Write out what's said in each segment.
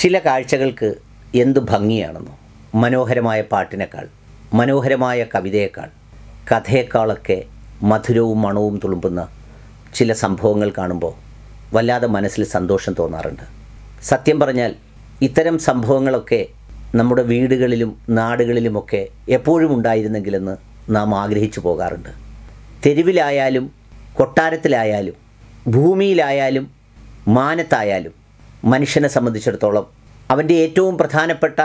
ചില കാഴ്ചകൾക്ക് എന്തു ഭംഗിയാണെന്നോ മനോഹരമായ പാട്ടിനേക്കാൾ മനോഹരമായ കവിതയേക്കാൾ കഥയേക്കാളൊക്കെ മധുരവും മണവും തുളുമ്പുന്ന ചില സംഭവങ്ങൾ കാണുമ്പോൾ വല്ലാതെ മനസ്സിൽ സന്തോഷം തോന്നാറുണ്ട് സത്യം പറഞ്ഞാൽ ഇത്തരം സംഭവങ്ങളൊക്കെ നമ്മുടെ വീടുകളിലും നാടുകളിലുമൊക്കെ എപ്പോഴും ഉണ്ടായിരുന്നെങ്കിലെന്ന് നാം ആഗ്രഹിച്ചു പോകാറുണ്ട് തെരുവിലായാലും കൊട്ടാരത്തിലായാലും ഭൂമിയിലായാലും മാനത്തായാലും മനുഷ്യനെ സംബന്ധിച്ചിടത്തോളം അവൻ്റെ ഏറ്റവും പ്രധാനപ്പെട്ട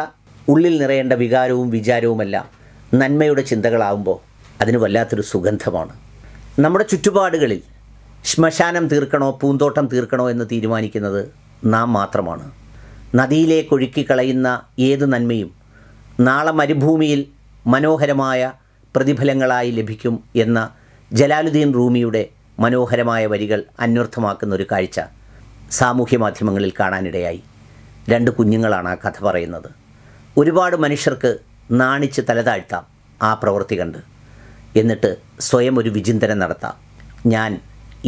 ഉള്ളിൽ നിറയേണ്ട വികാരവും വിചാരവുമെല്ലാം നന്മയുടെ ചിന്തകളാകുമ്പോൾ അതിന് വല്ലാത്തൊരു സുഗന്ധമാണ് നമ്മുടെ ചുറ്റുപാടുകളിൽ ശ്മശാനം തീർക്കണോ പൂന്തോട്ടം തീർക്കണോ എന്ന് തീരുമാനിക്കുന്നത് നാം മാത്രമാണ് നദിയിലേക്ക് ഒഴുക്കി കളയുന്ന ഏത് നന്മയും നാളെ മരുഭൂമിയിൽ മനോഹരമായ പ്രതിഫലങ്ങളായി ലഭിക്കും എന്ന ജലാലുദ്ദീൻ റൂമിയുടെ മനോഹരമായ വരികൾ അന്വർത്ഥമാക്കുന്ന ഒരു കാഴ്ച സാമൂഹ്യ മാധ്യമങ്ങളിൽ കാണാനിടയായി രണ്ട് കുഞ്ഞുങ്ങളാണ് ആ കഥ പറയുന്നത് ഒരുപാട് മനുഷ്യർക്ക് നാണിച്ച് തലതാഴ്ത്താം ആ പ്രവൃത്തി കണ്ട് എന്നിട്ട് സ്വയം ഒരു വിചിന്തനം നടത്താം ഞാൻ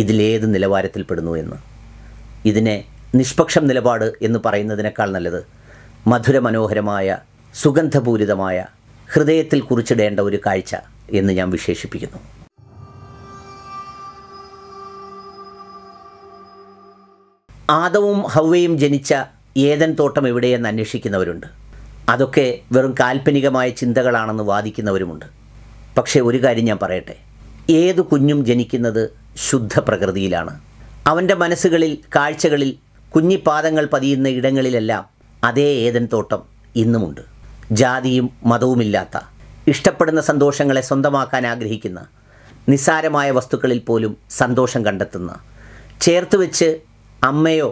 ഇതിലേത് നിലവാരത്തിൽപ്പെടുന്നു എന്ന് ഇതിനെ നിഷ്പക്ഷം നിലപാട് എന്ന് പറയുന്നതിനേക്കാൾ നല്ലത് മധുരമനോഹരമായ സുഗന്ധപൂരിതമായ ഹൃദയത്തിൽ കുറിച്ചിടേണ്ട ഒരു കാഴ്ച എന്ന് ഞാൻ വിശേഷിപ്പിക്കുന്നു ആദവും ഹൗവയും ജനിച്ച ഏതൻ തോട്ടം എവിടെയെന്ന് അന്വേഷിക്കുന്നവരുണ്ട് അതൊക്കെ വെറും കാൽപ്പനികമായ ചിന്തകളാണെന്ന് വാദിക്കുന്നവരുമുണ്ട് പക്ഷേ ഒരു കാര്യം ഞാൻ പറയട്ടെ ഏതു കുഞ്ഞും ജനിക്കുന്നത് ശുദ്ധ പ്രകൃതിയിലാണ് അവൻ്റെ മനസ്സുകളിൽ കാഴ്ചകളിൽ കുഞ്ഞിപ്പാദങ്ങൾ പതിയുന്ന ഇടങ്ങളിലെല്ലാം അതേ ഏതൻ തോട്ടം ഇന്നുമുണ്ട് ജാതിയും മതവുമില്ലാത്ത ഇഷ്ടപ്പെടുന്ന സന്തോഷങ്ങളെ സ്വന്തമാക്കാൻ ആഗ്രഹിക്കുന്ന നിസ്സാരമായ വസ്തുക്കളിൽ പോലും സന്തോഷം കണ്ടെത്തുന്ന ചേർത്ത് വെച്ച് അമ്മയോ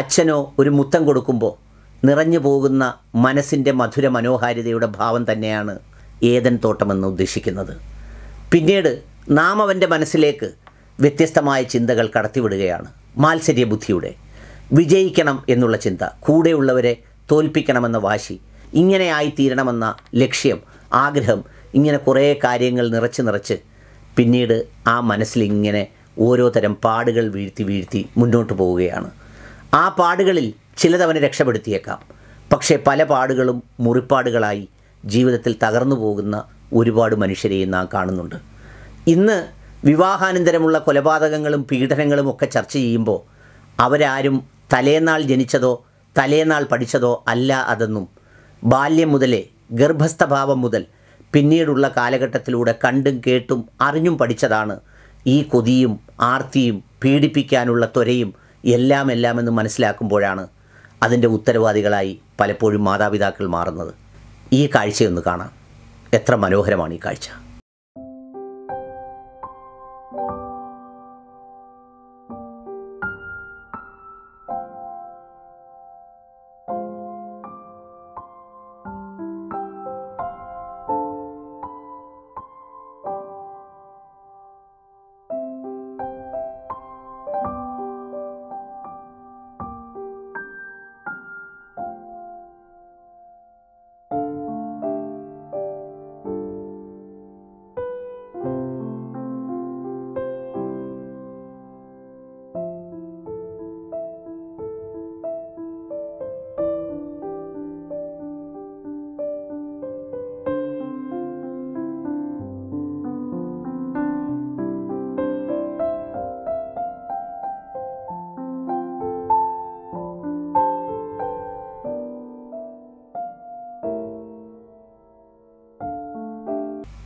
അച്ഛനോ ഒരു മുത്തം കൊടുക്കുമ്പോൾ നിറഞ്ഞു പോകുന്ന മനസ്സിൻ്റെ മധുര മനോഹാരിതയുടെ ഭാവം തന്നെയാണ് ഏതൻ തോട്ടമെന്ന് ഉദ്ദേശിക്കുന്നത് പിന്നീട് നാം അവൻ്റെ മനസ്സിലേക്ക് വ്യത്യസ്തമായ ചിന്തകൾ കടത്തിവിടുകയാണ് മാത്സര്യ ബുദ്ധിയുടെ വിജയിക്കണം എന്നുള്ള ചിന്ത കൂടെയുള്ളവരെ തോൽപ്പിക്കണമെന്ന വാശി ഇങ്ങനെ ആയിത്തീരണമെന്ന ലക്ഷ്യം ആഗ്രഹം ഇങ്ങനെ കുറേ കാര്യങ്ങൾ നിറച്ച് നിറച്ച് പിന്നീട് ആ മനസ്സിലിങ്ങനെ ഓരോ തരം പാടുകൾ വീഴ്ത്തി വീഴ്ത്തി മുന്നോട്ട് പോവുകയാണ് ആ പാടുകളിൽ ചിലതവനെ രക്ഷപ്പെടുത്തിയേക്കാം പക്ഷേ പല പാടുകളും മുറിപ്പാടുകളായി ജീവിതത്തിൽ തകർന്നു പോകുന്ന ഒരുപാട് മനുഷ്യരെയും നാം കാണുന്നുണ്ട് ഇന്ന് വിവാഹാനന്തരമുള്ള കൊലപാതകങ്ങളും പീഡനങ്ങളും ഒക്കെ ചർച്ച ചെയ്യുമ്പോൾ അവരാരും തലേന്നാൾ ജനിച്ചതോ തലേന്നാൾ പഠിച്ചതോ അല്ല അതെന്നും ബാല്യം മുതലേ ഗർഭസ്ഥഭാവം മുതൽ പിന്നീടുള്ള കാലഘട്ടത്തിലൂടെ കണ്ടും കേട്ടും അറിഞ്ഞും പഠിച്ചതാണ് ഈ കൊതിയും ആർത്തിയും പീഡിപ്പിക്കാനുള്ള ത്വരയും എല്ലാം എല്ലാം എന്ന് മനസ്സിലാക്കുമ്പോഴാണ് അതിൻ്റെ ഉത്തരവാദികളായി പലപ്പോഴും മാതാപിതാക്കൾ മാറുന്നത് ഈ കാഴ്ചയൊന്ന് കാണാം എത്ര മനോഹരമാണ് ഈ കാഴ്ച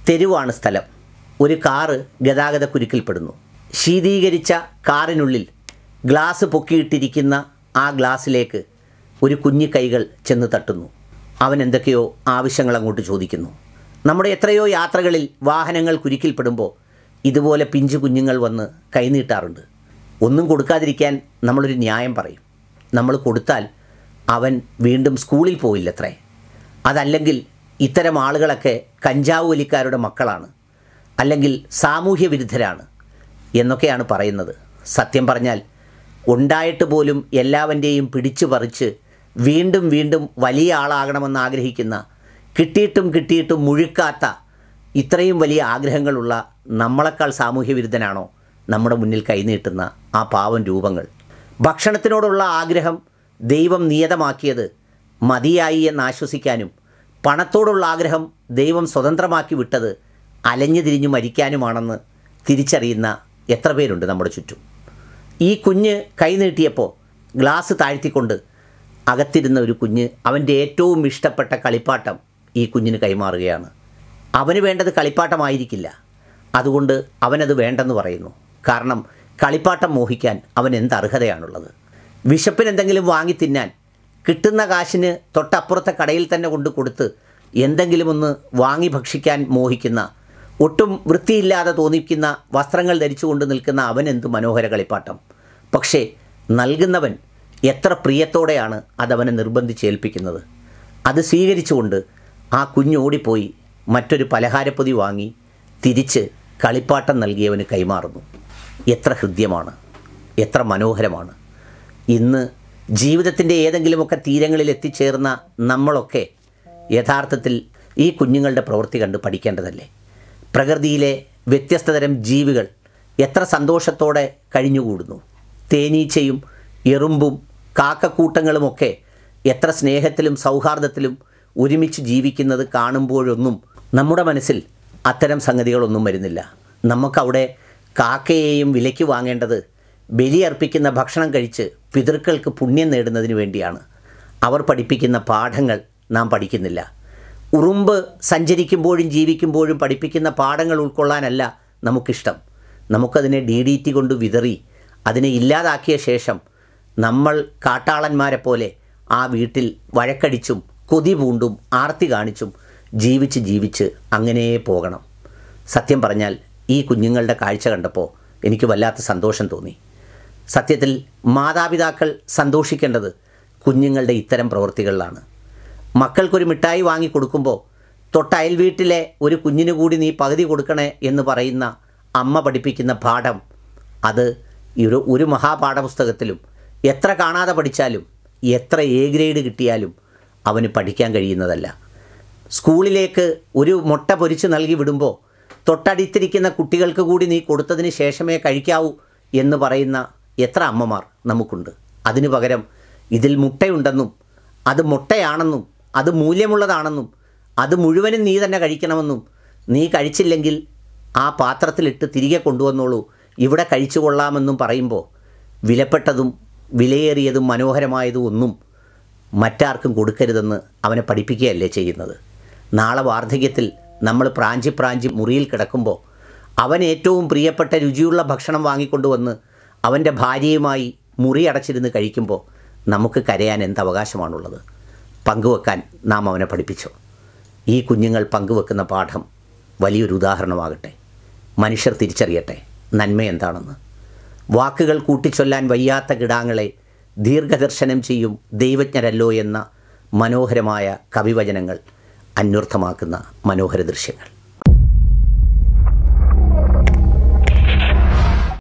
തെരുവാണ് സ്ഥലം ഒരു കാറ് കുരുക്കിൽപ്പെടുന്നു ശീതീകരിച്ച കാറിനുള്ളിൽ ഗ്ലാസ് പൊക്കിയിട്ടിരിക്കുന്ന ആ ഗ്ലാസ്സിലേക്ക് ഒരു കുഞ്ഞു കൈകൾ ചെന്ന് തട്ടുന്നു അവൻ എന്തൊക്കെയോ ആവശ്യങ്ങൾ അങ്ങോട്ട് ചോദിക്കുന്നു നമ്മുടെ എത്രയോ യാത്രകളിൽ വാഹനങ്ങൾ കുരുക്കിൽപ്പെടുമ്പോൾ ഇതുപോലെ പിഞ്ചു കുഞ്ഞുങ്ങൾ വന്ന് കൈനീട്ടാറുണ്ട് ഒന്നും കൊടുക്കാതിരിക്കാൻ നമ്മളൊരു ന്യായം പറയും നമ്മൾ കൊടുത്താൽ അവൻ വീണ്ടും സ്കൂളിൽ പോയില്ലത്രേ അതല്ലെങ്കിൽ ഇത്തരം ആളുകളൊക്കെ കഞ്ചാവ് വലിക്കാരുടെ മക്കളാണ് അല്ലെങ്കിൽ സാമൂഹ്യ വിരുദ്ധരാണ് എന്നൊക്കെയാണ് പറയുന്നത് സത്യം പറഞ്ഞാൽ ഉണ്ടായിട്ട് പോലും എല്ലാവൻ്റെയും പിടിച്ചു പറിച്ച് വീണ്ടും വീണ്ടും വലിയ ആളാകണമെന്ന് ആഗ്രഹിക്കുന്ന കിട്ടിയിട്ടും കിട്ടിയിട്ടും മുഴുക്കാത്ത ഇത്രയും വലിയ ആഗ്രഹങ്ങളുള്ള നമ്മളെക്കാൾ സാമൂഹ്യ വിരുദ്ധനാണോ നമ്മുടെ മുന്നിൽ കൈനീട്ടുന്ന ആ പാവം രൂപങ്ങൾ ഭക്ഷണത്തിനോടുള്ള ആഗ്രഹം ദൈവം നിയതമാക്കിയത് മതിയായി എന്ന് ആശ്വസിക്കാനും പണത്തോടുള്ള ആഗ്രഹം ദൈവം സ്വതന്ത്രമാക്കി വിട്ടത് അലഞ്ഞു തിരിഞ്ഞു മരിക്കാനുമാണെന്ന് തിരിച്ചറിയുന്ന എത്ര പേരുണ്ട് നമ്മുടെ ചുറ്റും ഈ കുഞ്ഞ് കൈനീട്ടിയപ്പോൾ ഗ്ലാസ് താഴ്ത്തിക്കൊണ്ട് അകത്തിരുന്ന ഒരു കുഞ്ഞ് അവൻ്റെ ഏറ്റവും ഇഷ്ടപ്പെട്ട കളിപ്പാട്ടം ഈ കുഞ്ഞിന് കൈമാറുകയാണ് അവന് വേണ്ടത് കളിപ്പാട്ടമായിരിക്കില്ല അതുകൊണ്ട് അവനത് വേണ്ടെന്ന് പറയുന്നു കാരണം കളിപ്പാട്ടം മോഹിക്കാൻ അവൻ എന്ത് അർഹതയാണുള്ളത് വിശപ്പിനെന്തെങ്കിലും എന്തെങ്കിലും വാങ്ങി തിന്നാൻ കിട്ടുന്ന കാശിന് തൊട്ടപ്പുറത്തെ കടയിൽ തന്നെ കൊണ്ട് കൊടുത്ത് എന്തെങ്കിലും ഒന്ന് വാങ്ങി ഭക്ഷിക്കാൻ മോഹിക്കുന്ന ഒട്ടും വൃത്തിയില്ലാതെ തോന്നിക്കുന്ന വസ്ത്രങ്ങൾ ധരിച്ചുകൊണ്ട് നിൽക്കുന്ന അവൻ എന്ത് മനോഹര കളിപ്പാട്ടം പക്ഷേ നൽകുന്നവൻ എത്ര പ്രിയത്തോടെയാണ് അതവനെ ഏൽപ്പിക്കുന്നത് അത് സ്വീകരിച്ചുകൊണ്ട് ആ കുഞ്ഞോടിപ്പോയി മറ്റൊരു പലഹാരപ്പൊതി വാങ്ങി തിരിച്ച് കളിപ്പാട്ടം നൽകിയവന് കൈമാറുന്നു എത്ര ഹൃദ്യമാണ് എത്ര മനോഹരമാണ് ഇന്ന് ജീവിതത്തിൻ്റെ ഏതെങ്കിലുമൊക്കെ തീരങ്ങളിൽ എത്തിച്ചേർന്ന നമ്മളൊക്കെ യഥാർത്ഥത്തിൽ ഈ കുഞ്ഞുങ്ങളുടെ പ്രവൃത്തി കണ്ട് പഠിക്കേണ്ടതല്ലേ പ്രകൃതിയിലെ വ്യത്യസ്തതരം ജീവികൾ എത്ര സന്തോഷത്തോടെ കഴിഞ്ഞുകൂടുന്നു തേനീച്ചയും എറുമ്പും കാക്കക്കൂട്ടങ്ങളുമൊക്കെ എത്ര സ്നേഹത്തിലും സൗഹാർദ്ദത്തിലും ഒരുമിച്ച് ജീവിക്കുന്നത് കാണുമ്പോഴൊന്നും നമ്മുടെ മനസ്സിൽ അത്തരം സംഗതികളൊന്നും വരുന്നില്ല നമുക്കവിടെ കാക്കയെയും വിലയ്ക്ക് വാങ്ങേണ്ടത് ബലിയർപ്പിക്കുന്ന ഭക്ഷണം കഴിച്ച് പിതൃക്കൾക്ക് പുണ്യം നേടുന്നതിന് വേണ്ടിയാണ് അവർ പഠിപ്പിക്കുന്ന പാഠങ്ങൾ നാം പഠിക്കുന്നില്ല ഉറുമ്പ് സഞ്ചരിക്കുമ്പോഴും ജീവിക്കുമ്പോഴും പഠിപ്പിക്കുന്ന പാഠങ്ങൾ ഉൾക്കൊള്ളാനല്ല നമുക്കിഷ്ടം നമുക്കതിനെ ഡി ഡി ടി കൊണ്ട് വിതറി അതിനെ ഇല്ലാതാക്കിയ ശേഷം നമ്മൾ കാട്ടാളന്മാരെ പോലെ ആ വീട്ടിൽ വഴക്കടിച്ചും കൊതി പൂണ്ടും ആർത്തി കാണിച്ചും ജീവിച്ച് ജീവിച്ച് അങ്ങനെ പോകണം സത്യം പറഞ്ഞാൽ ഈ കുഞ്ഞുങ്ങളുടെ കാഴ്ച കണ്ടപ്പോൾ എനിക്ക് വല്ലാത്ത സന്തോഷം തോന്നി സത്യത്തിൽ മാതാപിതാക്കൾ സന്തോഷിക്കേണ്ടത് കുഞ്ഞുങ്ങളുടെ ഇത്തരം പ്രവൃത്തികളിലാണ് മക്കൾക്കൊരു മിഠായി വാങ്ങിക്കൊടുക്കുമ്പോൾ കൊടുക്കുമ്പോൾ തൊട്ടയൽ വീട്ടിലെ ഒരു കുഞ്ഞിനു കൂടി നീ പകുതി കൊടുക്കണേ എന്ന് പറയുന്ന അമ്മ പഠിപ്പിക്കുന്ന പാഠം അത് ഒരു ഒരു മഹാപാഠപുസ്തകത്തിലും എത്ര കാണാതെ പഠിച്ചാലും എത്ര എ ഗ്രേഡ് കിട്ടിയാലും അവന് പഠിക്കാൻ കഴിയുന്നതല്ല സ്കൂളിലേക്ക് ഒരു മുട്ട പൊരിച്ച് നൽകി വിടുമ്പോൾ തൊട്ടടുത്തിരിക്കുന്ന കുട്ടികൾക്ക് കൂടി നീ കൊടുത്തതിന് ശേഷമേ കഴിക്കാവൂ എന്ന് പറയുന്ന എത്ര അമ്മമാർ നമുക്കുണ്ട് അതിനു പകരം ഇതിൽ മുട്ടയുണ്ടെന്നും അത് മുട്ടയാണെന്നും അത് മൂല്യമുള്ളതാണെന്നും അത് മുഴുവനും നീ തന്നെ കഴിക്കണമെന്നും നീ കഴിച്ചില്ലെങ്കിൽ ആ പാത്രത്തിലിട്ട് തിരികെ കൊണ്ടുവന്നോളൂ ഇവിടെ കഴിച്ചു കൊള്ളാമെന്നും പറയുമ്പോൾ വിലപ്പെട്ടതും വിലയേറിയതും മനോഹരമായതും ഒന്നും മറ്റാർക്കും കൊടുക്കരുതെന്ന് അവനെ പഠിപ്പിക്കുകയല്ലേ ചെയ്യുന്നത് നാളെ വാർദ്ധക്യത്തിൽ നമ്മൾ പ്രാഞ്ചി പ്രാഞ്ചി മുറിയിൽ കിടക്കുമ്പോൾ അവൻ ഏറ്റവും പ്രിയപ്പെട്ട രുചിയുള്ള ഭക്ഷണം വാങ്ങിക്കൊണ്ടുവന്ന് അവൻ്റെ ഭാര്യയുമായി മുറി അടച്ചിരുന്ന് കഴിക്കുമ്പോൾ നമുക്ക് കരയാൻ എന്ത് അവകാശമാണുള്ളത് പങ്കുവെക്കാൻ നാം അവനെ പഠിപ്പിച്ചു ഈ കുഞ്ഞുങ്ങൾ പങ്കുവെക്കുന്ന പാഠം വലിയൊരു ഉദാഹരണമാകട്ടെ മനുഷ്യർ തിരിച്ചറിയട്ടെ നന്മ എന്താണെന്ന് വാക്കുകൾ കൂട്ടിച്ചൊല്ലാൻ വയ്യാത്ത കിടാങ്ങളെ ദീർഘദർശനം ചെയ്യും ദൈവജ്ഞരല്ലോ എന്ന മനോഹരമായ കവിവചനങ്ങൾ അന്വർത്ഥമാക്കുന്ന മനോഹര ദൃശ്യങ്ങൾ